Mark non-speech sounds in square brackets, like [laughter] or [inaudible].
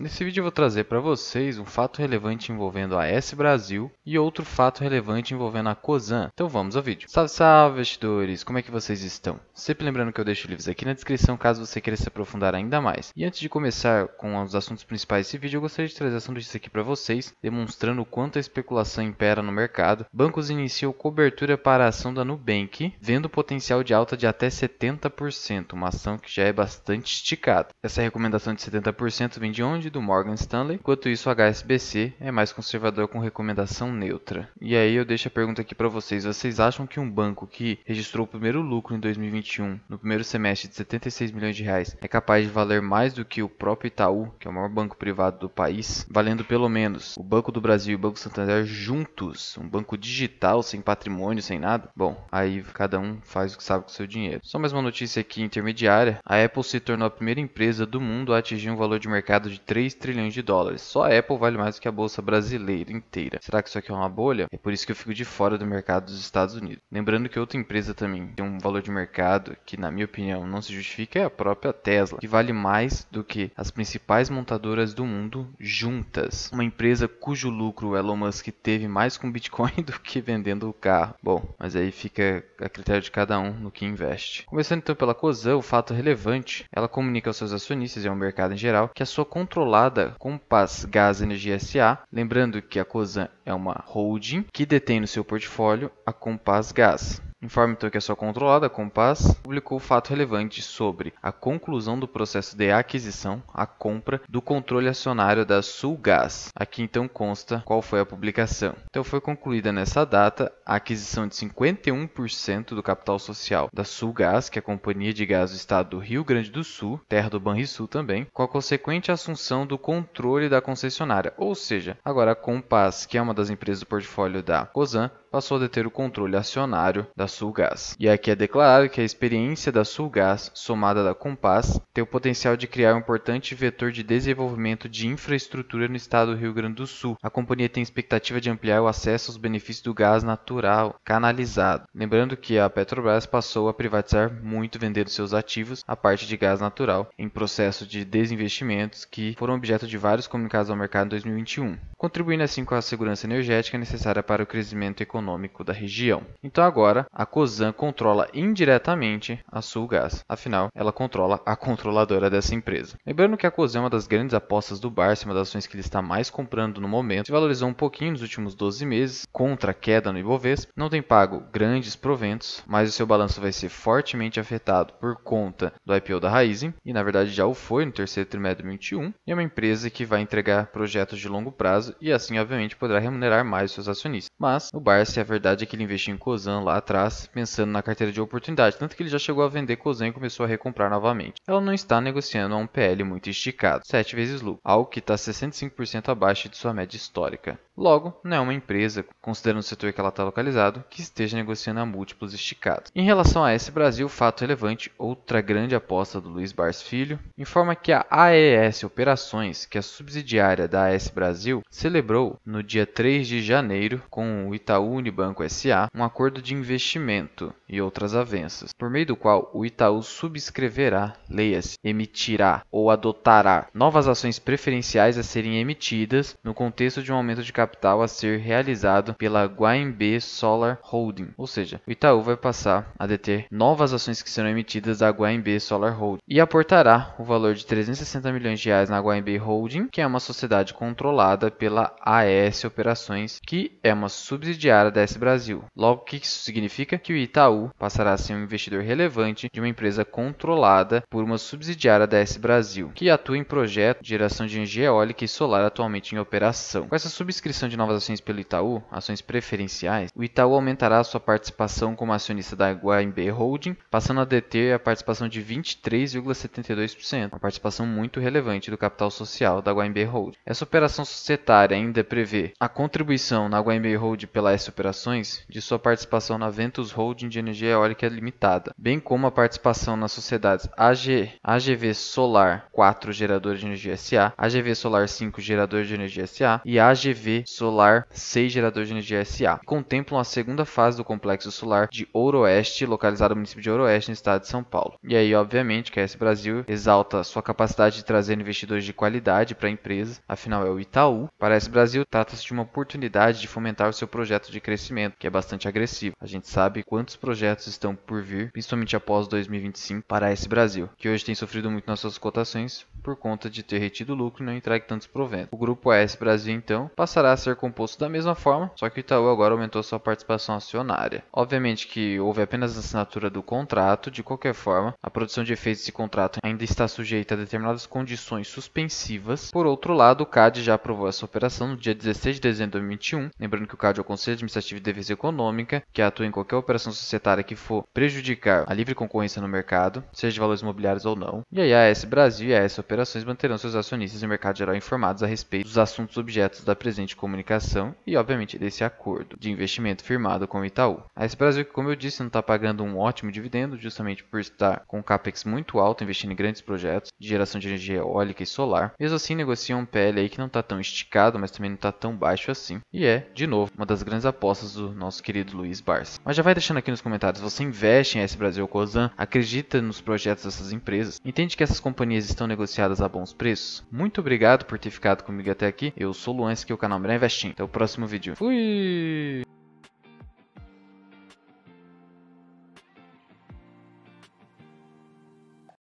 Nesse vídeo eu vou trazer para vocês um fato relevante envolvendo a S Brasil e outro fato relevante envolvendo a Cosan. Então vamos ao vídeo. Salve, salve, investidores! Como é que vocês estão? Sempre lembrando que eu deixo livros aqui na descrição caso você queira se aprofundar ainda mais. E antes de começar com os assuntos principais desse vídeo, eu gostaria de trazer essa notícia aqui para vocês, demonstrando o quanto a especulação impera no mercado. Bancos iniciam cobertura para a ação da Nubank, vendo potencial de alta de até 70%, uma ação que já é bastante esticada. Essa recomendação de 70% vem de onde? Fund do Morgan Stanley, enquanto isso o HSBC é mais conservador com recomendação neutra. E aí eu deixo a pergunta aqui para vocês, vocês acham que um banco que registrou o primeiro lucro em 2021, no primeiro semestre de 76 milhões de reais, é capaz de valer mais do que o próprio Itaú, que é o maior banco privado do país, valendo pelo menos o Banco do Brasil e o Banco Santander juntos, um banco digital sem patrimônio, sem nada? Bom, aí cada um faz o que sabe com o seu dinheiro. Só mais uma notícia aqui intermediária, a Apple se tornou a primeira empresa do mundo a atingir um valor de mercado de 3 3 trilhões de dólares. Só a Apple vale mais do que a bolsa brasileira inteira. Será que isso aqui é uma bolha? É por isso que eu fico de fora do mercado dos Estados Unidos. Lembrando que outra empresa também tem um valor de mercado que, na minha opinião, não se justifica é a própria Tesla, que vale mais do que as principais montadoras do mundo juntas. Uma empresa cujo lucro o Elon Musk teve mais com Bitcoin [laughs] do que vendendo o carro. Bom, mas aí fica a critério de cada um no que investe. Começando então pela COSAN, o fato relevante, ela comunica aos seus acionistas e ao mercado em geral que a sua controlada controlada Compass Gás Energia SA, lembrando que a Cosan é uma holding que detém no seu portfólio a Compass Gás. Informa então que a sua controlada, Compass, publicou o fato relevante sobre a conclusão do processo de aquisição, a compra do controle acionário da Sulgas. Aqui então consta qual foi a publicação. Então foi concluída nessa data a aquisição de 51% do capital social da Sulgas, que é a companhia de gás do estado do Rio Grande do Sul, terra do Banrisul também, com a consequente assunção do controle da concessionária, ou seja, agora a Compass, que é uma das empresas do portfólio da Cosan, passou a deter o controle acionário da Sulgás. E aqui é declarado que a experiência da Sulgás, somada da Compass, tem o potencial de criar um importante vetor de desenvolvimento de infraestrutura no estado do Rio Grande do Sul. A companhia tem expectativa de ampliar o acesso aos benefícios do gás natural canalizado. Lembrando que a Petrobras passou a privatizar muito vendendo seus ativos, a parte de gás natural, em processo de desinvestimentos que foram objeto de vários comunicados ao mercado em 2021, contribuindo assim com a segurança energética necessária para o crescimento econômico econômico da região. Então agora a Cosan controla indiretamente a Sulgas, afinal ela controla a controladora dessa empresa. Lembrando que a Cosan é uma das grandes apostas do Barça, uma das ações que ele está mais comprando no momento, se valorizou um pouquinho nos últimos 12 meses contra a queda no Ibovespa, não tem pago grandes proventos, mas o seu balanço vai ser fortemente afetado por conta do IPO da Raizen e na verdade já o foi no terceiro trimestre de 2021. e é uma empresa que vai entregar projetos de longo prazo e assim obviamente poderá remunerar mais seus acionistas. Mas o Barça se a é verdade é que ele investiu em Kozan lá atrás, pensando na carteira de oportunidade, tanto que ele já chegou a vender Kozan e começou a recomprar novamente. Ela não está negociando a um PL muito esticado, 7 vezes lucro, algo que está 65% abaixo de sua média histórica. Logo, não é uma empresa, considerando o setor que ela está localizado, que esteja negociando a múltiplos esticados. Em relação a AES Brasil, fato relevante, outra grande aposta do Luiz Bars Filho, informa que a AES Operações, que é subsidiária da AES Brasil, celebrou no dia 3 de janeiro com o Itaú Unibanco SA um acordo de investimento e outras avanças, por meio do qual o Itaú subscreverá, leia-se, emitirá ou adotará novas ações preferenciais a serem emitidas no contexto de um aumento de capital a ser realizado pela Guaimbe Solar Holding, ou seja, o Itaú vai passar a deter novas ações que serão emitidas da Guaimbe Solar Holding e aportará o valor de 360 milhões de reais na Guaimbe Holding, que é uma sociedade controlada pela AS Operações, que é uma subsidiária para a DS Brasil. Logo, o que isso significa? Que o Itaú passará a ser um investidor relevante de uma empresa controlada por uma subsidiária da DS Brasil, que atua em projeto de geração de energia eólica e solar atualmente em operação. Com essa subscrição de novas ações pelo Itaú, ações preferenciais, o Itaú aumentará sua participação como acionista da Guaimbé Holding, passando a deter a participação de 23,72%, uma participação muito relevante do capital social da Guaimbé Holding. Essa operação societária ainda prevê a contribuição na Guaimbé Holding pela SUP operações de sua participação na Ventus Holding de Energia Eólica Limitada, bem como a participação nas sociedades AG, AGV Solar 4 Gerador de Energia SA, AGV Solar 5 Gerador de Energia SA e AGV Solar 6 Gerador de Energia SA. Contemplam a segunda fase do complexo solar de Ouroeste, localizado no município de Ouroeste, no estado de São Paulo. E aí, obviamente, que a S Brasil exalta sua capacidade de trazer investidores de qualidade para a empresa, afinal é o Itaú. Para a S Brasil, trata-se de uma oportunidade de fomentar o seu projeto de crescimento, que é bastante agressivo. A gente sabe quantos projetos estão por vir, principalmente após 2025, para esse Brasil, que hoje tem sofrido muito nas suas cotações, por conta de ter retido lucro e não entregue tantos proventos. O grupo AS Brasil, então, passará a ser composto da mesma forma, só que o Itaú agora aumentou sua participação acionária. Obviamente que houve apenas a assinatura do contrato, de qualquer forma, a produção de efeitos desse contrato ainda está sujeita a determinadas condições suspensivas. Por outro lado, o CAD já aprovou essa operação no dia 16 de dezembro de 2021, lembrando que o CAD é o Conselho Administrativo de Defesa Econômica, que atua em qualquer operação societária que for prejudicar a livre concorrência no mercado, seja de valores imobiliários ou não. E aí a AS Brasil e a AS Operação operações manterão seus acionistas no mercado geral informados a respeito dos assuntos objetos da presente comunicação e, obviamente, desse acordo de investimento firmado com o Itaú. A esse Brasil, que, como eu disse, não está pagando um ótimo dividendo, justamente por estar com um capex muito alto, investindo em grandes projetos de geração de energia eólica e solar. Mesmo assim, negocia um PL aí que não está tão esticado, mas também não está tão baixo assim. E é, de novo, uma das grandes apostas do nosso querido Luiz Barça. Mas já vai deixando aqui nos comentários, você investe em S Brasil Cozan? Acredita nos projetos dessas empresas? Entende que essas companhias estão negociando a bons preços. Muito obrigado por ter ficado comigo até aqui. Eu sou o Luan, que é o canal Miran Investing. Até o próximo vídeo. Fui!